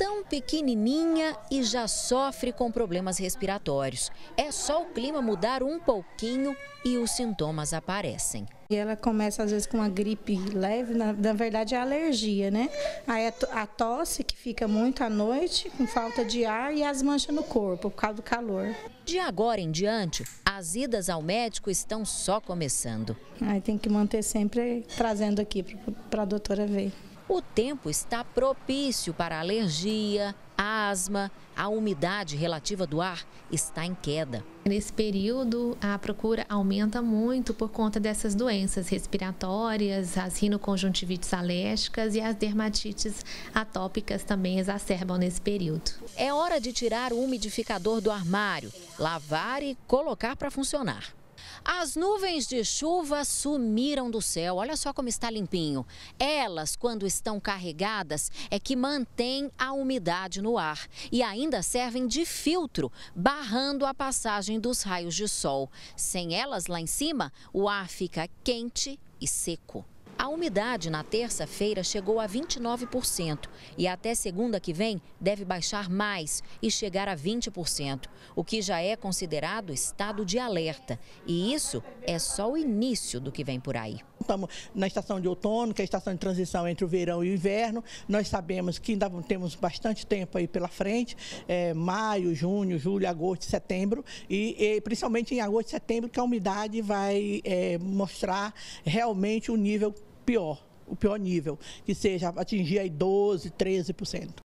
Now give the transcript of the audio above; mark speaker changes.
Speaker 1: tão pequenininha e já sofre com problemas respiratórios. É só o clima mudar um pouquinho e os sintomas aparecem. E ela
Speaker 2: começa às vezes com uma gripe leve, na, na verdade é alergia, né? Aí a, tosse
Speaker 1: que fica muito à noite, com falta de ar e as manchas no corpo por causa do calor. De agora em diante, as idas ao médico estão só começando. Aí tem que manter sempre trazendo aqui para a doutora ver. O tempo está propício para alergia, asma, a umidade relativa do ar está em queda.
Speaker 3: Nesse período, a procura aumenta muito por conta dessas doenças respiratórias, as rinoconjuntivites alérgicas e as dermatites atópicas também exacerbam nesse período. É hora de tirar o umidificador do armário,
Speaker 1: lavar e colocar para funcionar. As nuvens de chuva sumiram do céu. Olha só como está limpinho. Elas, quando estão carregadas, é que mantêm a umidade no ar e ainda servem de filtro, barrando a passagem dos raios de sol. Sem elas lá em cima, o ar fica quente e seco. A umidade na terça-feira chegou a 29% e até segunda que vem deve baixar mais e chegar a 20%, o que já é considerado estado de alerta. E isso é só o início do que vem por aí.
Speaker 4: Estamos na estação de outono, que é a estação de transição entre o verão e o inverno. Nós sabemos que ainda temos bastante tempo aí pela frente, é, maio, junho, julho, agosto, setembro. E, e, principalmente em agosto e setembro que a umidade vai é, mostrar realmente o nível pior, o pior nível, que seja atingir aí 12, 13%.